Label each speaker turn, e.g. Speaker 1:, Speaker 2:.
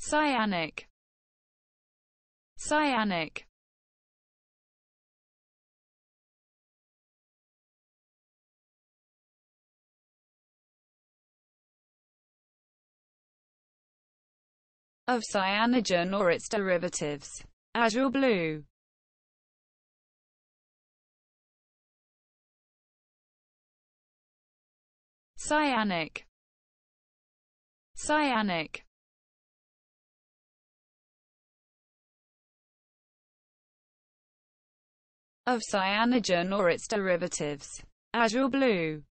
Speaker 1: cyanic cyanic of cyanogen or its derivatives. Azure blue Cyanic Cyanic of cyanogen or its derivatives. Azure blue